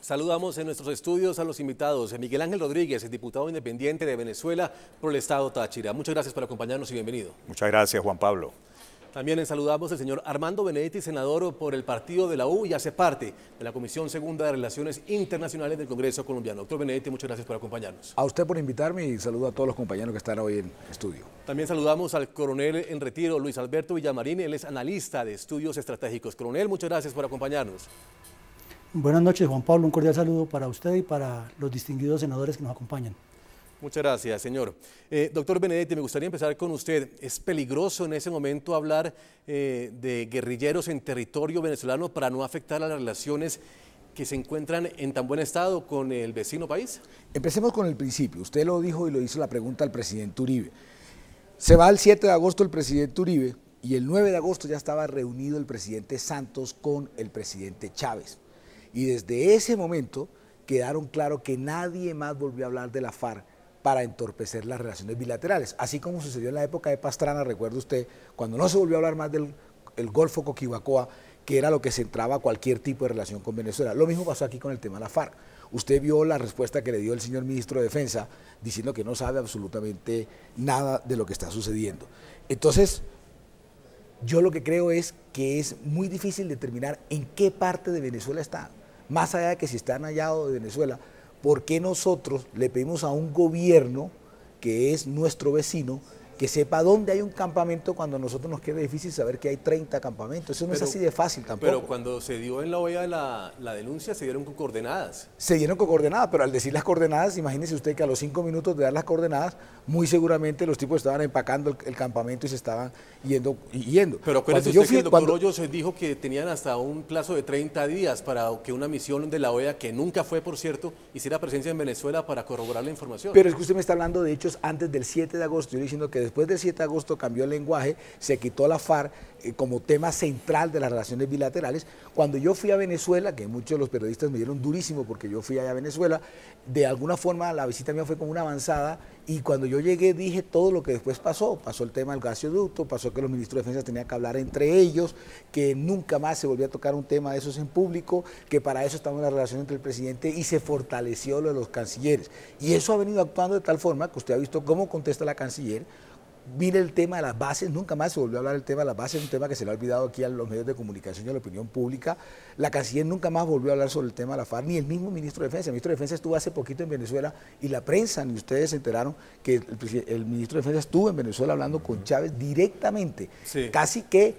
Saludamos en nuestros estudios a los invitados. Miguel Ángel Rodríguez, diputado independiente de Venezuela por el Estado Táchira. Muchas gracias por acompañarnos y bienvenido. Muchas gracias, Juan Pablo. También saludamos al señor Armando Benedetti, senador por el partido de la U y hace parte de la Comisión Segunda de Relaciones Internacionales del Congreso Colombiano. Doctor Benedetti, muchas gracias por acompañarnos. A usted por invitarme y saludo a todos los compañeros que están hoy en estudio. También saludamos al coronel en retiro, Luis Alberto Villamarín, él es analista de estudios estratégicos. Coronel, muchas gracias por acompañarnos. Buenas noches, Juan Pablo. Un cordial saludo para usted y para los distinguidos senadores que nos acompañan. Muchas gracias, señor. Eh, doctor Benedetti, me gustaría empezar con usted. ¿Es peligroso en ese momento hablar eh, de guerrilleros en territorio venezolano para no afectar a las relaciones que se encuentran en tan buen estado con el vecino país? Empecemos con el principio. Usted lo dijo y lo hizo la pregunta al presidente Uribe. Se va el 7 de agosto el presidente Uribe y el 9 de agosto ya estaba reunido el presidente Santos con el presidente Chávez. Y desde ese momento quedaron claro que nadie más volvió a hablar de la FARC para entorpecer las relaciones bilaterales. Así como sucedió en la época de Pastrana, recuerda usted, cuando no se volvió a hablar más del Golfo Coquibacoa, que era lo que centraba cualquier tipo de relación con Venezuela. Lo mismo pasó aquí con el tema de la FARC. Usted vio la respuesta que le dio el señor ministro de Defensa diciendo que no sabe absolutamente nada de lo que está sucediendo. Entonces, yo lo que creo es que es muy difícil determinar en qué parte de Venezuela está más allá de que si están allá de Venezuela, ¿por qué nosotros le pedimos a un gobierno que es nuestro vecino que sepa dónde hay un campamento cuando a nosotros nos queda difícil saber que hay 30 campamentos. Eso no es así de fácil tampoco. Pero cuando se dio en la OEA la, denuncia, se dieron con coordenadas. Se dieron con coordenadas, pero al decir las coordenadas, imagínese usted que a los cinco minutos de dar las coordenadas, muy seguramente los tipos estaban empacando el, campamento y se estaban yendo. yendo. Pero acuérdese yo que el cuando... se dijo que tenían hasta un plazo de 30 días para que una misión de la OEA, que nunca fue, por cierto, hiciera presencia en Venezuela para corroborar la información. Pero es que usted me está hablando de hechos antes del 7 de agosto. Yo diciendo que después del 7 de agosto cambió el lenguaje, se quitó la FARC eh, como tema central de las relaciones bilaterales. Cuando yo fui a Venezuela, que muchos de los periodistas me dieron durísimo porque yo fui allá a Venezuela, de alguna forma la visita mía fue como una avanzada y cuando yo llegué dije todo lo que después pasó. Pasó el tema del gasoducto, pasó que los ministros de Defensa tenían que hablar entre ellos, que nunca más se volvió a tocar un tema de esos en público, que para eso estaba una relación entre el presidente y se fortaleció lo de los cancilleres. Y eso ha venido actuando de tal forma que usted ha visto cómo contesta la canciller, vine el tema de las bases, nunca más se volvió a hablar del tema de las bases, un tema que se le ha olvidado aquí a los medios de comunicación y a la opinión pública. La canciller nunca más volvió a hablar sobre el tema de la FARC, ni el mismo ministro de Defensa. El ministro de Defensa estuvo hace poquito en Venezuela y la prensa, ni ustedes se enteraron que el, ministro de Defensa estuvo en Venezuela hablando con Chávez directamente, casi que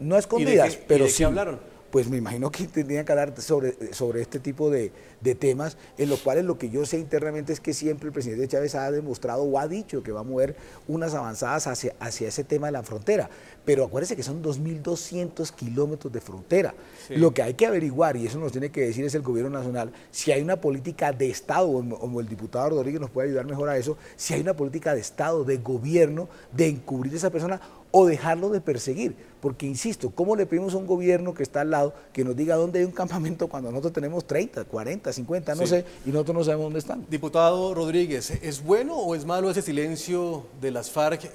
no escondidas, pero sí. hablaron? pues me imagino que tendrían que hablar sobre, sobre este tipo de, temas, en los cuales lo que yo sé internamente es que siempre el presidente Chávez ha demostrado o ha dicho que va a mover unas avanzadas hacia, hacia ese tema de la frontera. Pero acuérdense que son 2.200 kilómetros de frontera. Lo que hay que averiguar, y eso nos tiene que decir es el gobierno nacional, si hay una política de Estado, como el diputado Rodríguez nos puede ayudar mejor a eso, si hay una política de Estado, de gobierno, de encubrir a esa persona o dejarlo de perseguir. Porque, insisto, ¿cómo le pedimos a un gobierno que está al lado que nos diga dónde hay un campamento cuando nosotros tenemos 30, 40, 50, no sé, y nosotros no sabemos dónde están? Diputado Rodríguez, ¿es bueno o es malo ese silencio de las FARC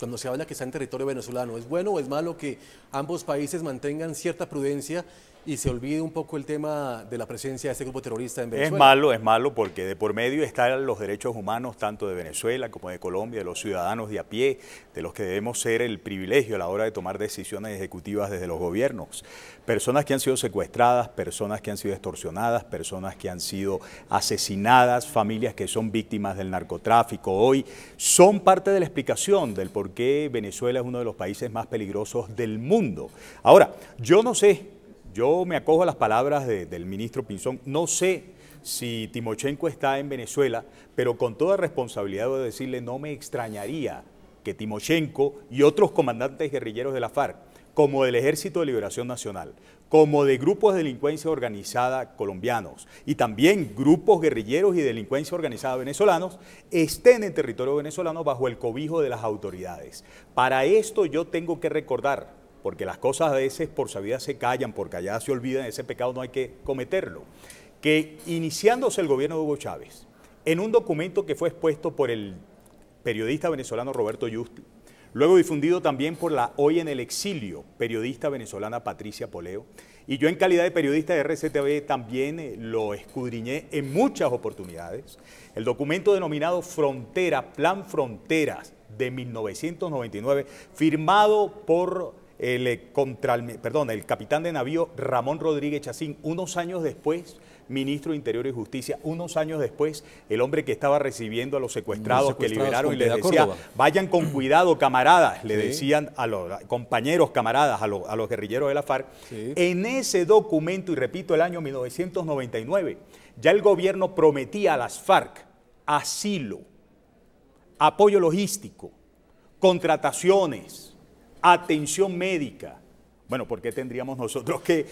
cuando se habla que está en territorio venezolano? ¿Es bueno o es malo que ambos países mantengan cierta prudencia? y se olvide un poco el tema de la presencia de este grupo terrorista en Venezuela. Es malo, es malo porque de por medio están los derechos humanos tanto de Venezuela como de Colombia, de los ciudadanos de a pie, de los que debemos ser el privilegio a la hora de tomar decisiones ejecutivas desde los gobiernos. Personas que han sido secuestradas, personas que han sido extorsionadas, personas que han sido asesinadas, familias que son víctimas del narcotráfico hoy, son parte de la explicación del por qué Venezuela es uno de los países más peligrosos del mundo. Ahora, yo no sé yo me acojo a las palabras del ministro Pinzón. No sé si Timochenko está en Venezuela, pero con toda responsabilidad de decirle, no me extrañaría que Timochenko y otros comandantes guerrilleros de la FARC, como del Ejército de Liberación Nacional, como de grupos de delincuencia organizada colombianos y también grupos guerrilleros y delincuencia organizada venezolanos, estén en territorio venezolano bajo el cobijo de las autoridades. Para esto yo tengo que recordar porque las cosas a veces por sabiduría, se callan, porque allá se olvidan, ese pecado no hay que cometerlo, que iniciándose el gobierno de Hugo Chávez, en un documento que fue expuesto por el periodista venezolano Roberto Justi, luego difundido también por la hoy en el exilio periodista venezolana Patricia Poleo, y yo en calidad de periodista de RCTV también eh, lo escudriñé en muchas oportunidades, el documento denominado Frontera, Plan Fronteras de 1999, firmado por el, eh, el capitán de navío Ramón Rodríguez Chacín, unos años después ministro de Interior y Justicia, unos años después, el hombre que estaba recibiendo a los secuestrados, que liberaron y les decía, vayan con cuidado, camaradas, le decían a los compañeros, camaradas, a, los, guerrilleros de la FARC, en ese documento, y repito, el año 1999, ya el gobierno prometía a las FARC asilo, apoyo logístico, contrataciones, atención médica. Bueno, ¿por qué tendríamos nosotros que,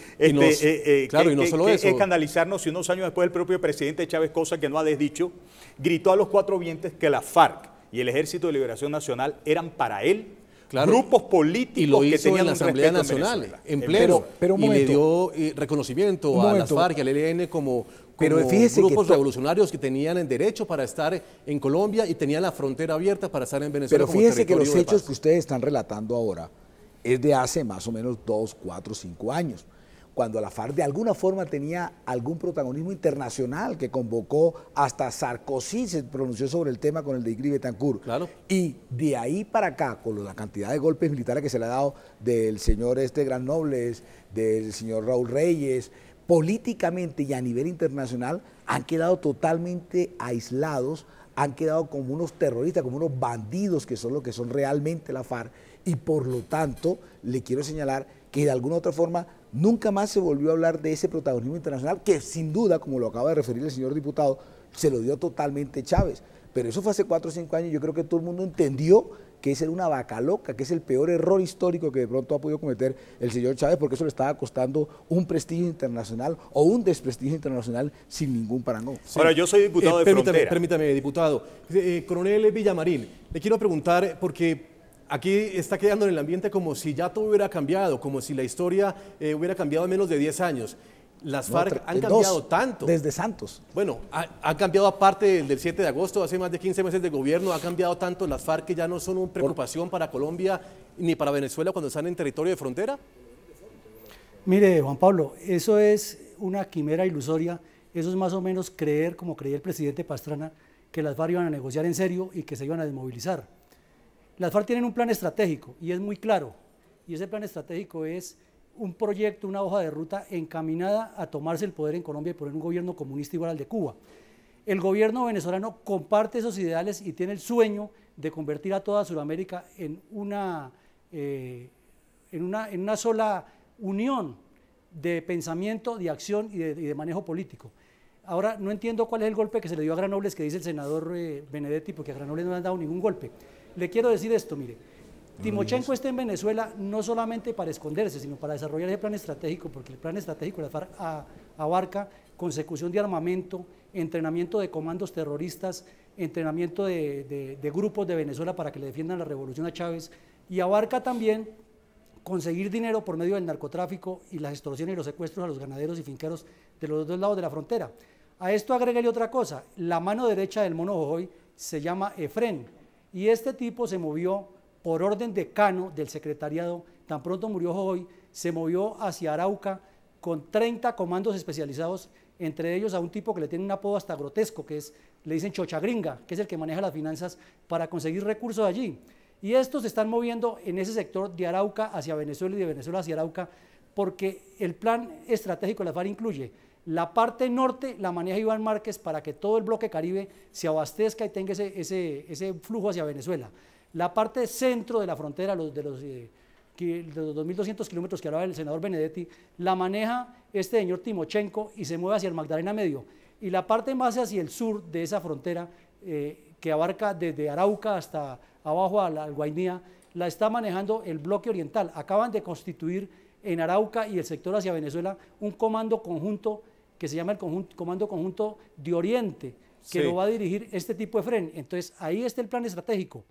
escandalizarnos si unos años después el propio presidente Chávez, cosa que no ha desdicho, gritó a los cuatro vientos que la FARC y el Ejército de Liberación Nacional eran para él grupos políticos que tenían en la Asamblea Nacional, en, eh, pleno, pero, y le dio eh, reconocimiento a la FARC y al ELN como, pero fíjese grupos revolucionarios que tenían el derecho para estar en Colombia y tenían la frontera abierta para estar en Venezuela. Pero fíjese que los hechos que ustedes están relatando ahora es de hace más o menos dos, cuatro, cinco años, cuando la FARC de alguna forma tenía algún protagonismo internacional que convocó hasta Sarkozy, se pronunció sobre el tema con el de Igri Betancourt. Claro. Y de ahí para acá, con la cantidad de golpes militares que se le ha dado del señor este Gran Nobles, del señor Raúl Reyes, políticamente y a nivel internacional han quedado totalmente aislados, han quedado como unos terroristas, como unos bandidos que son lo que son realmente la FARC y por lo tanto le quiero señalar que de alguna u otra forma nunca más se volvió a hablar de ese protagonismo internacional que sin duda, como lo acaba de referir el señor diputado, se lo dio totalmente Chávez. Pero eso fue hace cuatro o cinco años y yo creo que todo el mundo entendió que es una vaca loca, que es el peor error histórico que de pronto ha podido cometer el señor Chávez, porque eso le estaba costando un prestigio internacional o un desprestigio internacional sin ningún parangón. Ahora, yo soy diputado eh, de permítame, frontera. Permítame, diputado. Eh, eh, coronel Villamarín, le quiero preguntar, porque aquí está quedando en el ambiente como si ya todo hubiera cambiado, como si la historia hubiera cambiado en menos de 10 años. Las FARC han eh, cambiado tanto. Desde Santos. Bueno, ha, cambiado aparte del, 7 de agosto, hace más de 15 meses de gobierno, ha cambiado tanto las FARC que ya no son una preocupación para Colombia ni para Venezuela cuando están en territorio de frontera. Mire, Juan Pablo, eso es una quimera ilusoria, eso es más o menos creer, como creía el presidente Pastrana, que las FARC iban a negociar en serio y que se iban a desmovilizar. Las FARC tienen un plan estratégico y es muy claro, y ese plan estratégico es un proyecto, una hoja de ruta encaminada a tomarse el poder en Colombia y poner un gobierno comunista igual al de Cuba. El gobierno venezolano comparte esos ideales y tiene el sueño de convertir a toda Sudamérica en una, eh, en una, en una sola unión de pensamiento, de acción y de, manejo político. Ahora, no entiendo cuál es el golpe que se le dio a Granobles, que dice el senador eh, Benedetti, porque a Granobles no le han dado ningún golpe. Le quiero decir esto, mire, Timochenko está en Venezuela no solamente para esconderse, sino para desarrollar ese plan estratégico, porque el plan estratégico de FARC abarca consecución de armamento, entrenamiento de comandos terroristas, entrenamiento de, grupos de Venezuela para que le defiendan la revolución a Chávez, y abarca también conseguir dinero por medio del narcotráfico y las extorsiones y los secuestros a los ganaderos y finqueros de los dos lados de la frontera. A esto agreguele otra cosa, la mano derecha del mono Jojoy se llama Efren y este tipo se movió por orden de Cano del secretariado, tan pronto murió hoy, se movió hacia Arauca con 30 comandos especializados, entre ellos a un tipo que le tiene un apodo hasta grotesco, que es, le dicen Gringa, que es el que maneja las finanzas para conseguir recursos allí. Y estos se están moviendo en ese sector de Arauca hacia Venezuela y de Venezuela hacia Arauca, porque el plan estratégico de la FARC incluye la parte norte, la maneja Iván Márquez para que todo el bloque Caribe se abastezca y tenga ese flujo hacia Venezuela la parte centro de la frontera, los, de los, 2.200 eh, kilómetros que hablaba el senador Benedetti, la maneja este señor Timochenko y se mueve hacia el Magdalena Medio. Y la parte más hacia el sur de esa frontera, eh, que abarca desde Arauca hasta abajo a la Guainía, la está manejando el bloque oriental. Acaban de constituir en Arauca y el sector hacia Venezuela un comando conjunto que se llama el Comando Conjunto de Oriente, que lo va a dirigir este tipo de FREN. Entonces, ahí está el plan estratégico.